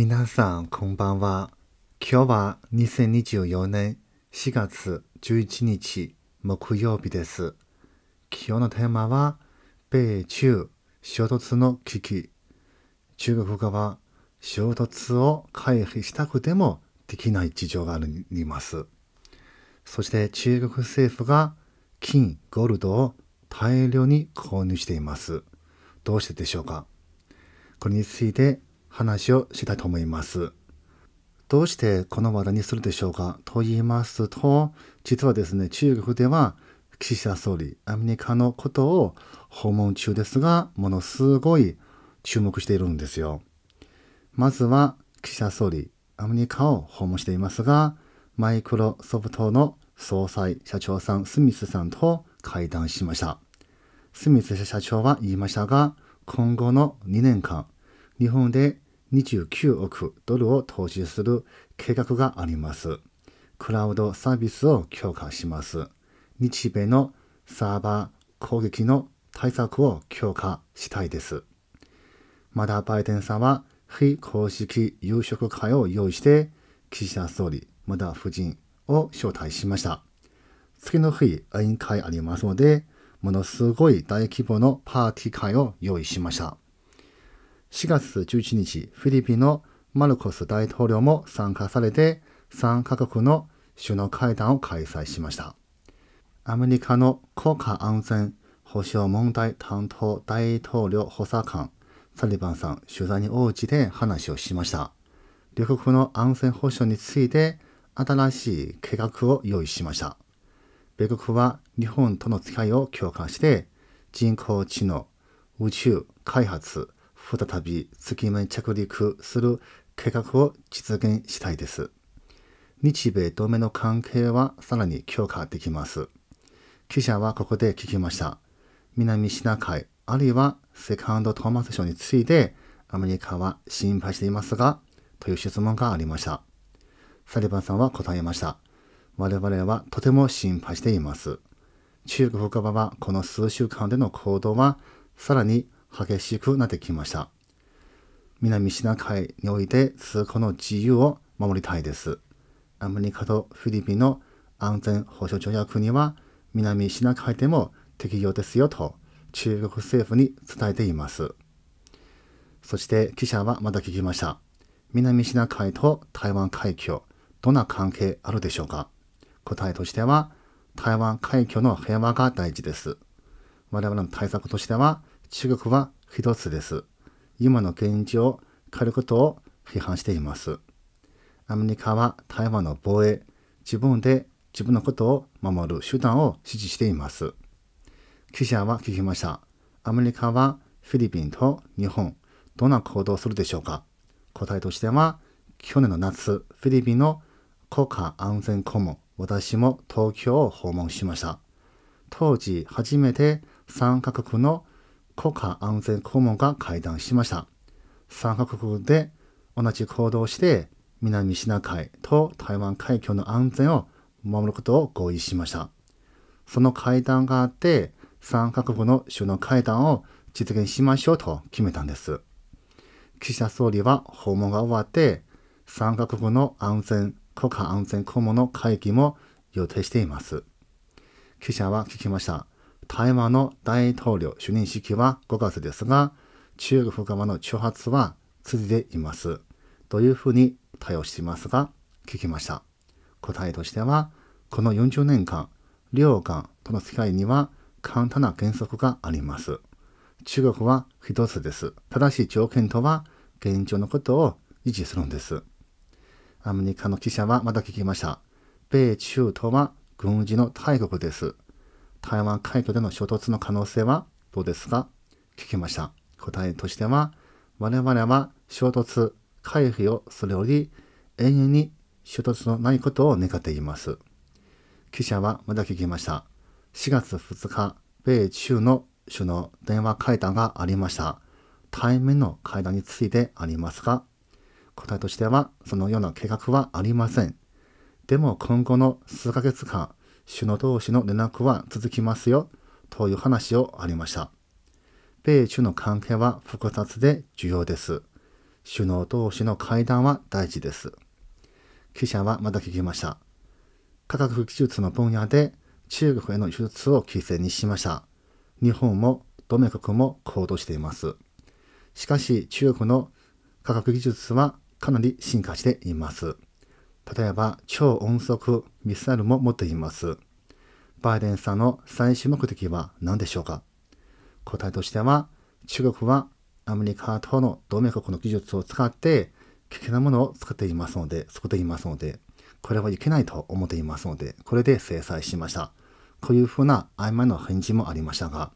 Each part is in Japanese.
皆さん、こんばんは。今日は2024年4月11日木曜日です。今日のテーマは、米中衝突の危機。中国側、衝突を回避したくてもできない事情があります。そして中国政府が金、ゴールドを大量に購入しています。どうしてでしょうかこれについて話をしたいと思います。どうしてこの話題にするでしょうかと言いますと、実はですね、中国では岸田総理、アメリカのことを訪問中ですが、ものすごい注目しているんですよ。まずは岸田総理、アメリカを訪問していますが、マイクロソフトの総裁、社長さん、スミスさんと会談しました。スミス社長は言いましたが、今後の2年間、日本で29億ドルを投資する計画があります。クラウドサービスを強化します。日米のサーバー攻撃の対策を強化したいです。まだバイデンさんは非公式夕食会を用意して岸田総理、まだ夫人を招待しました。次の日、委員会ありますので、ものすごい大規模のパーティー会を用意しました。4月11日、フィリピンのマルコス大統領も参加されて、3カ国の首脳会談を開催しました。アメリカの国家安全保障問題担当大統領補佐官、サリバンさん、取材に応じて話をしました。両国の安全保障について、新しい計画を用意しました。米国は日本との付き合いを強化して、人工知能、宇宙開発、再び月面着陸する計画を実現したいです。日米同盟の関係はさらに強化できます。記者はここで聞きました。南シナ海、あるいはセカンドトーマス賞についてアメリカは心配していますが、という質問がありました。サリバンさんは答えました。我々はとても心配しています。中国側はこの数週間での行動はさらに激しくなってきました。南シナ海において通行の自由を守りたいです。アメリカとフィリピンの安全保障条約には南シナ海でも適用ですよと中国政府に伝えています。そして記者はまた聞きました。南シナ海と台湾海峡、どんな関係あるでしょうか答えとしては、台湾海峡の平和が大事です。我々の対策としては、中国は一つです。今の現状を変えることを批判しています。アメリカは台湾の防衛、自分で自分のことを守る手段を支持しています。記者は聞きました。アメリカはフィリピンと日本、どんな行動をするでしょうか答えとしては、去年の夏、フィリピンの国家安全顧問、私も東京を訪問しました。当時、初めて3カ国の国家安全顧問が会談しました。三カ国で同じ行動をして南シナ海と台湾海峡の安全を守ることを合意しました。その会談があって、三カ国の首脳会談を実現しましょうと決めたんです。岸田総理は訪問が終わって、三カ国の安全、国家安全顧問の会議も予定しています。記者は聞きました。台湾の大統領就任式は5月ですが、中国側の挑発は続いています。というふうに対応していますが、聞きました。答えとしては、この40年間、両岸との付き合いには簡単な原則があります。中国は一つです。正しい条件とは、現状のことを維持するんです。アメリカの記者はまた聞きました。米中とは軍事の大国です。台湾海峡での衝突の可能性はどうですか聞きました。答えとしては、我々は衝突、回避をするより、永遠に衝突のないことを願っています。記者はまだ聞きました。4月2日、米中の首脳電話会談がありました。対面の会談についてありますか答えとしては、そのような計画はありません。でも今後の数ヶ月間、首脳同士の連絡は続きますよという話をありました。米中の関係は複雑で重要です。首脳同士の会談は大事です。記者はまた聞きました。科学技術の分野で中国への輸出を規制にしました。日本も同盟国も行動しています。しかし中国の科学技術はかなり進化しています。例えば超音速ミサイルも持っています。バイデンさんの最終目的は何でしょうか答えとしては、中国はアメリカとの同盟国の技術を使って危険なものを作っていますので、作っていますので、これはいけないと思っていますので、これで制裁しました。こういうふうな曖昧な返事もありましたが、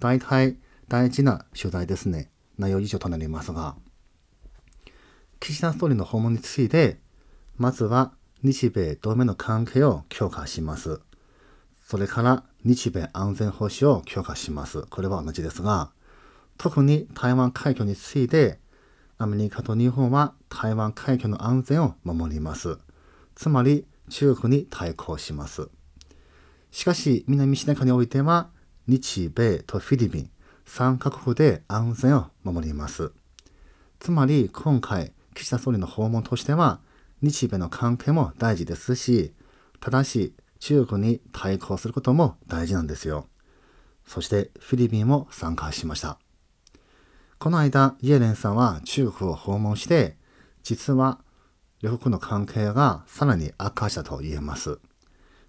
大体大事な取材ですね。内容以上となりますが、岸田総理の訪問についてまずは日米同盟の関係を強化します。それから日米安全保障を強化します。これは同じですが、特に台湾海峡について、アメリカと日本は台湾海峡の安全を守ります。つまり中国に対抗します。しかし南シナ海においては、日米とフィリピン3カ国で安全を守ります。つまり今回、岸田総理の訪問としては、日米の関係も大事ですし、ただし中国に対抗することも大事なんですよ。そしてフィリピンも参加しました。この間、イエレンさんは中国を訪問して、実は両国の関係がさらに悪化したと言えます。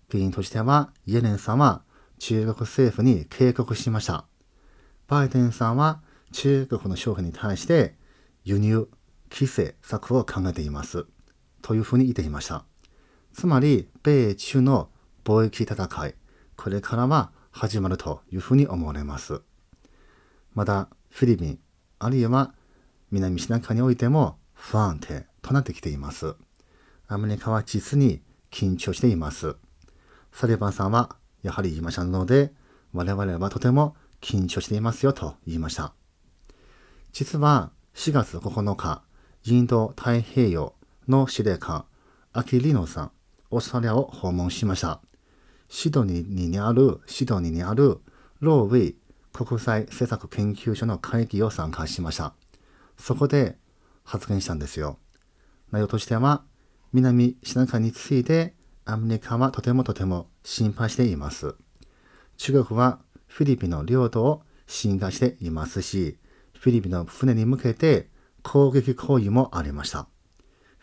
議員としては、イエレンさんは中国政府に警告しました。バイデンさんは中国の商品に対して輸入規制策を考えています。というふうに言っていました。つまり、米中の貿易戦い、これからは始まるというふうに思われます。また、フィリピン、あるいは南シナ海においても不安定となってきています。アメリカは実に緊張しています。サリバンさんはやはり言いましたので、我々はとても緊張していますよと言いました。実は4月9日、インド太平洋の司令官、アキリノさん、オーストリアを訪問しました。シドニーにある、シドニーにある、ローウェイ国際政策研究所の会議を参加しました。そこで発言したんですよ。内容としては、南シナ海についてアメリカはとてもとても心配しています。中国はフィリピンの領土を侵害していますし、フィリピンの船に向けて攻撃行為もありました。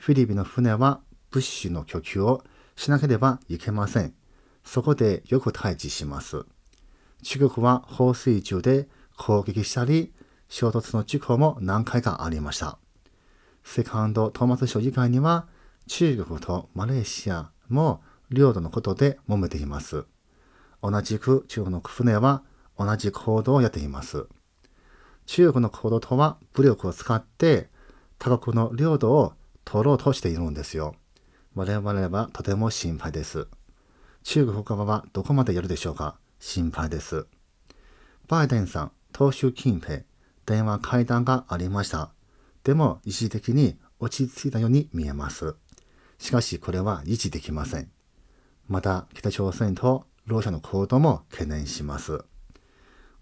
フィリピンの船は物資の供給をしなければいけません。そこでよく対峙します。中国は放水中で攻撃したり、衝突の事故も何回かありました。セカンドトーマス省以外には、中国とマレーシアも領土のことで揉めています。同じく中国の船は同じ行動をやっています。中国の行動とは武力を使って他国の領土を取ろうとしているんですよ。我々はとても心配です。中国側はどこまでやるでしょうか心配です。バイデンさん、党首近平、電話会談がありました。でも一時的に落ち着いたように見えます。しかしこれは維持できません。また北朝鮮とロシアの行動も懸念します。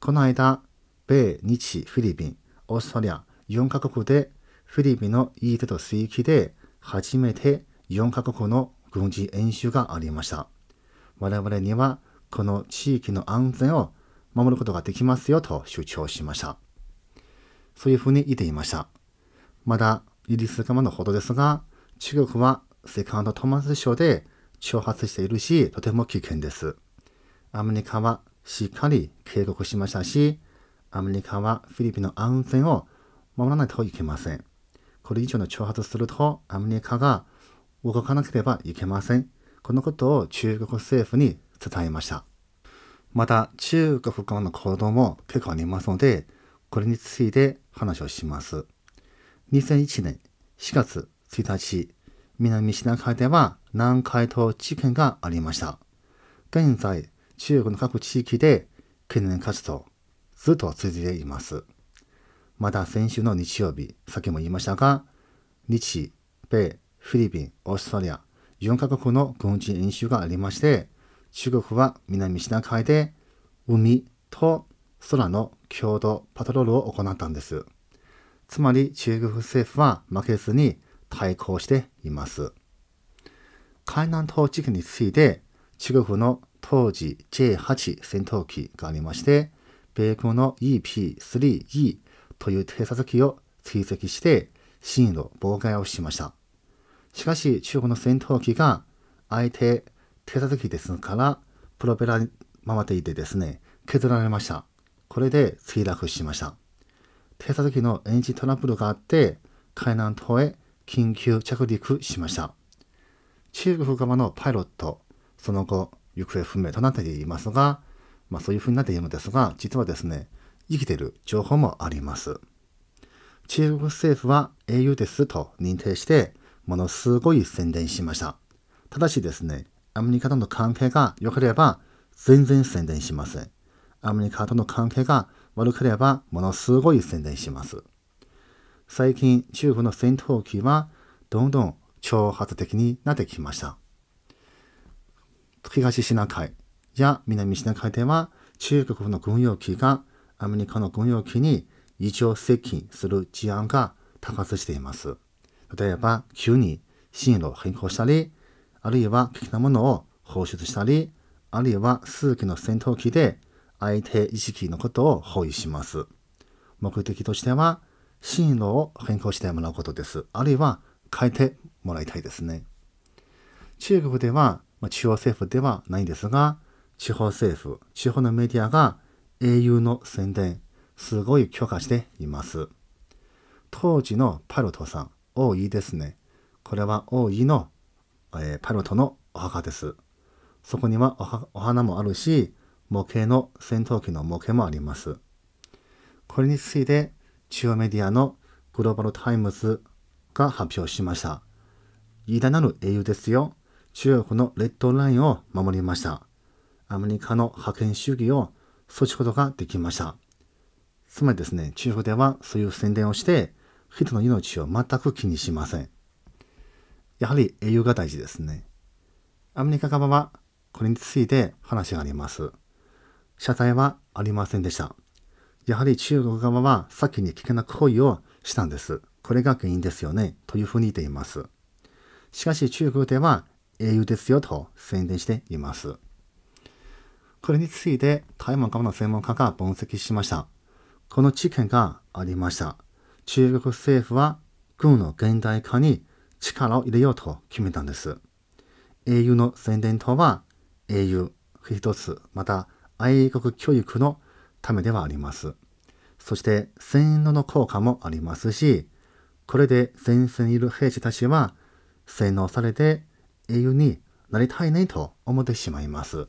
この間、米、日、フィリピン、オーストラリア4カ国でフィリピンのイートと水域で初めて4カ国の軍事演習がありました。我々にはこの地域の安全を守ることができますよと主張しました。そういうふうに言っていました。まだイギリス側のほどですが、中国はセカンドトマス賞で挑発しているし、とても危険です。アメリカはしっかり警告しましたし、アメリカはフィリピンの安全を守らないといけません。これ以上の挑発するとアメリカが動かなければいけません。このことを中国政府に伝えました。また、中国側の行動も結構ありますので、これについて話をします。2001年4月1日、南シナ海では南海島事件がありました。現在、中国の各地域で懸念活動、ずっと続いています。また先週の日曜日、さっきも言いましたが、日、米、フィリピン、オーストラリア、4カ国の軍事演習がありまして、中国は南シナ海で海と空の共同パトロールを行ったんです。つまり中国政府は負けずに対抗しています。海南島地区について中国の当時 J8 戦闘機がありまして、米軍の EP3E という偵察機を追跡して進路妨害をしました。しかし中国の戦闘機が相手偵察機ですからプロペラに回っていてですね、削られました。これで墜落しました。偵察機のエンジントラブルがあって海南島へ緊急着陸しました。中国側のパイロット、その後行方不明となっていますが、まあそういうふうになっているのですが、実はですね、生きている情報もあります。中国政府は英雄ですと認定して、ものすごい宣伝しました。ただしですね、アメリカとの関係が良ければ、全然宣伝しません。アメリカとの関係が悪ければ、ものすごい宣伝します。最近、中国の戦闘機は、どんどん挑発的になってきました。東シナ海や南シナ海では、中国の軍用機がアメリカの軍用機に異常接近する事案が多発しています。例えば、急に進路を変更したり、あるいは危機なものを放出したり、あるいは数機の戦闘機で相手意識のことを包囲します。目的としては、進路を変更してもらうことです。あるいは変えてもらいたいですね。中国では、まあ、中央政府ではないんですが、地方政府、地方のメディアが英雄の宣伝、すごい許可しています。当時のパルトさん、多いですね。これは大井の、えー、パルトのお墓です。そこにはお花もあるし、模型の戦闘機の模型もあります。これについて、中央メディアのグローバルタイムズが発表しました。偉大なる英雄ですよ。中国のレッドラインを守りました。アメリカの覇権主義をそうすることができました。つまりですね、中国ではそういう宣伝をして、人の命を全く気にしません。やはり英雄が大事ですね。アメリカ側はこれについて話があります。謝罪はありませんでした。やはり中国側は先に危険な行為をしたんです。これが原因ですよね。というふうに言っています。しかし中国では英雄ですよと宣伝しています。これについて台湾側の専門家が分析しました。この事件がありました。中国政府は軍の現代化に力を入れようと決めたんです。英雄の宣伝党は英雄一つ、また愛国教育のためではあります。そして洗脳の効果もありますし、これで前線にいる兵士たちは洗脳されて英雄になりたいねと思ってしまいます。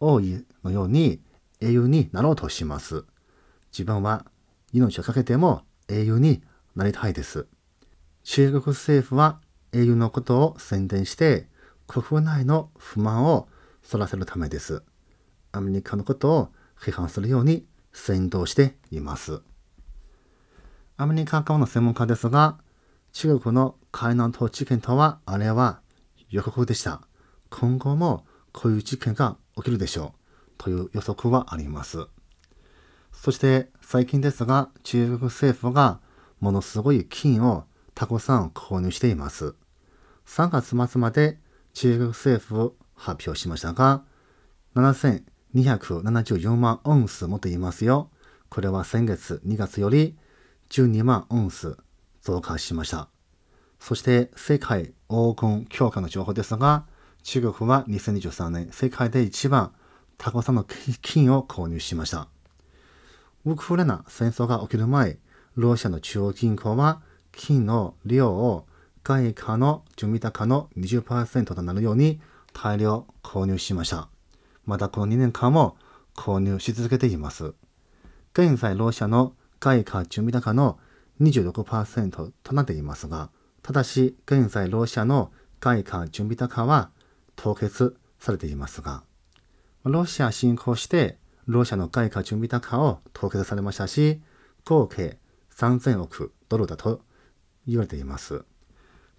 王のように英雄になろうとします。自分は命を懸けても英雄になりたいです。中国政府は英雄のことを宣伝して国内の不満をそらせるためです。アメリカのことを批判するように先導しています。アメリカ側の専門家ですが、中国の海南島事件とはあれは予告でした。今後もこういう事件が起きるでしょうという予測はあります。そして最近ですが中国政府がものすごい金をたくさん購入しています。3月末まで中国政府発表しましたが7274万オンス持っていますよ。これは先月2月より12万オンス増加しました。そして世界黄金強化の情報ですが中国は2023年世界で一番高さの金を購入しました。ウクライナ戦争が起きる前、ロシアの中央銀行は金の量を外貨の準備高の20%となるように大量購入しました。またこの2年間も購入し続けています。現在ロシアの外貨準備高の26%となっていますが、ただし現在ロシアの外貨準備高は凍結されていますが、ロシア侵攻して、ロシアの外貨準備高を凍結されましたし、合計3000億ドルだと言われています。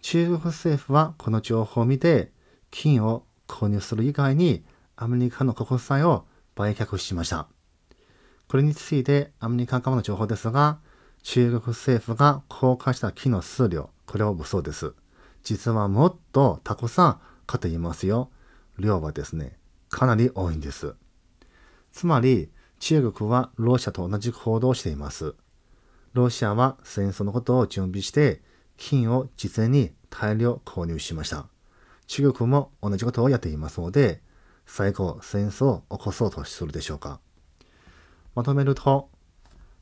中国政府はこの情報を見て、金を購入する以外にアメリカの国債を売却しました。これについてアメリカ側の情報ですが、中国政府が公開した金の数量、これは嘘です。実はもっとたくさんかと言いますよ、量はですね、かなり多いんです。つまり、中国はロシアと同じ行動をしています。ロシアは戦争のことを準備して、金を事前に大量購入しました。中国も同じことをやっていますので、最後戦争を起こそうとするでしょうか。まとめると、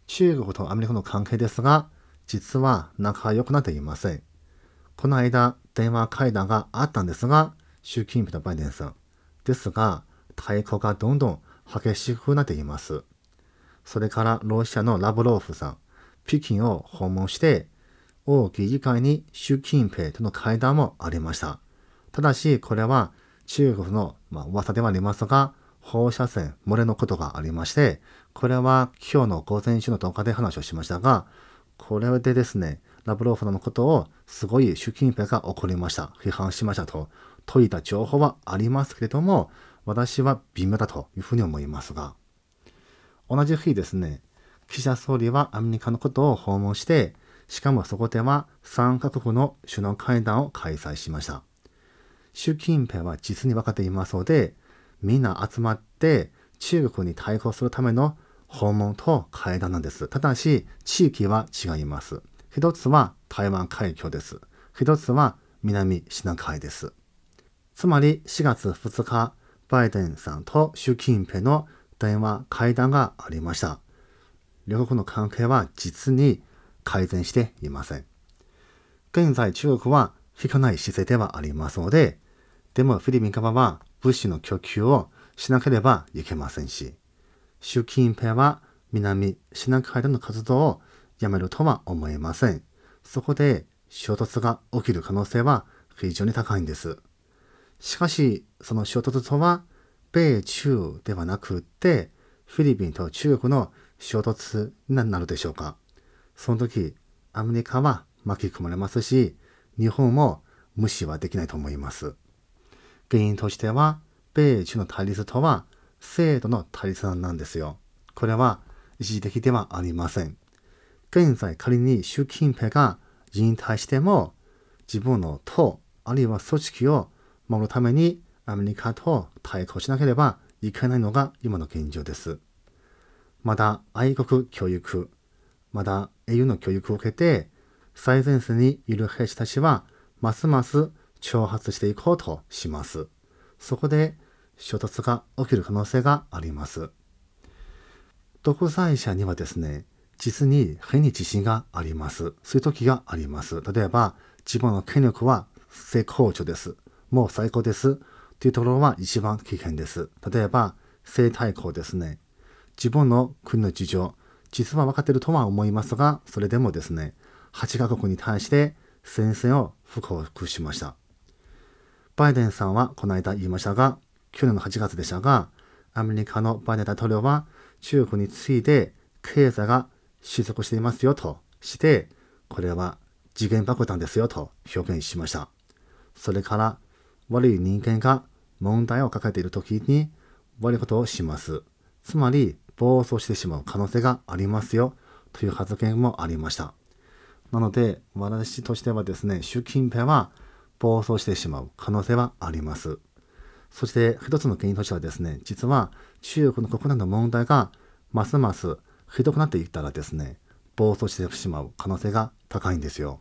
中国とアメリカの関係ですが、実は仲良くなっていません。この間、電話会談があったんですが、習近平とバイデンさん。ですが、対抗がどんどん激しくなっています。それからロシアのラブロフさん、北京を訪問して、王毅議会に習近平との会談もありました。ただし、これは中国の、まあ、噂ではありますが、放射線漏れのことがありまして、これは今日の午前中の動画で話をしましたが、これでですね、ラブロフのことをすごい習近平が怒りました。批判しましたと。解いた情報はありますけれども、私は微妙だというふうに思いますが、同じ日ですね、岸田総理はアメリカのことを訪問して、しかもそこでは3カ国の首脳会談を開催しました。習近平は実に分かっていますので、みんな集まって中国に対抗するための訪問と会談なんです。ただし、地域は違います。一つは台湾海峡です。一つは南シナ海です。つまり4月2日、バイデンさんと習近平の電話会談がありました。両国の関係は実に改善していません。現在中国は引かない姿勢ではありますので、でもフィリピン側は物資の供給をしなければいけませんし、習近平は南シナ海での活動をやめるとは思えません。そこで衝突が起きる可能性は非常に高いんです。しかし、その衝突とは、米中ではなくって、フィリピンと中国の衝突になるでしょうか。その時、アメリカは巻き込まれますし、日本も無視はできないと思います。原因としては、米中の対立とは、制度の対立なんですよ。これは一時的ではありません。現在仮に習近平が人任対しても、自分の党、あるいは組織を守るためにアメリカと対抗しなければいけないのが今の現状です。まだ愛国教育、まだ au の教育を受けて最前線にいる兵士たちはますます挑発していこうとします。そこで衝突が起きる可能性があります。独裁者にはですね、実に変に自信があります。そういう時があります。例えば、自分の権力は成功調です。もう最高ですというところは一番危険です。例えば、生態校ですね。自分の国の事情、実は分かっているとは思いますが、それでもですね、8カ国に対して戦線を復刻しました。バイデンさんはこの間言いましたが、去年の8月でしたが、アメリカのバイデン大統領は中国について経済が失速していますよとして、これは次元爆弾ですよと表現しました。それから悪い人間が問題を抱えている時に悪いことをします。つまり、暴走してしまう可能性がありますよ、という発言もありました。なので、私としてはですね、習近平は暴走してしまう可能性はあります。そして、一つの原因としてはですね、実は中国の国内の問題がますますひどくなっていったらですね、暴走してしまう可能性が高いんですよ。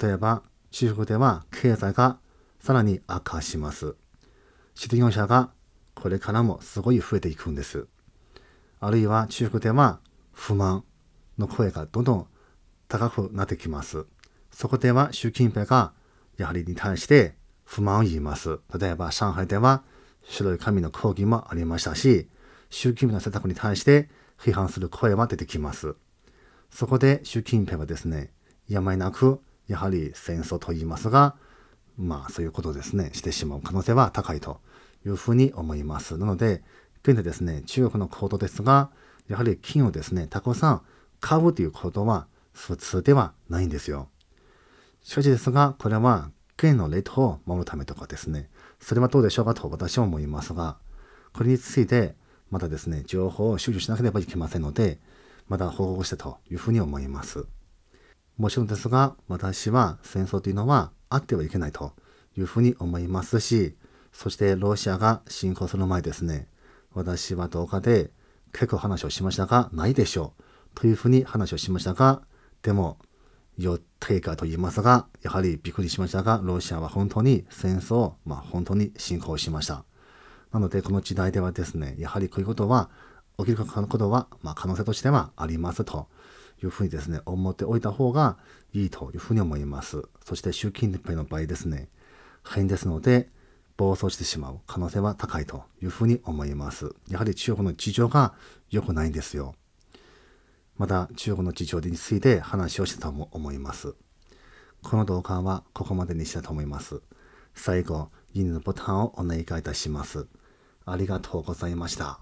例えば、中国では経済がさらに悪化します。失業者がこれからもすごい増えていくんです。あるいは中国では不満の声がどんどん高くなってきます。そこでは習近平がやはりに対して不満を言います。例えば上海では白い紙の抗議もありましたし、習近平の政策に対して批判する声は出てきます。そこで習近平はですね、やまいなくやはり戦争と言いますが、まあそういうことですね、してしまう可能性は高いというふうに思います。なので、現在ですね、中国の行動ですが、やはり金をですね、たくさん買うということは普通ではないんですよ。しかしですが、これは県のレートを守るためとかですね、それはどうでしょうかと私は思いますが、これについて、またですね、情報を収集しなければいけませんので、また報告したというふうに思います。もちろんですが、私は戦争というのはあってはいけないというふうに思いますし、そしてロシアが侵攻する前ですね、私は動画で結構話をしましたが、ないでしょう。というふうに話をしましたが、でも、予定外と言いますが、やはりびっくりしましたが、ロシアは本当に戦争、まあ本当に侵攻しました。なので、この時代ではですね、やはりこういうことは、起きることは、まあ可能性としてはありますというふうにですね、思っておいた方がいいというふうに思います。そして習近平の場合ですね、破片ですので、暴走してしまう可能性は高いというふうに思います。やはり中国の事情が良くないんですよ。また中国の事情について話をしたとも思います。この動画はここまでにしたと思います。最後、いいねのボタンをお願いいたします。ありがとうございました。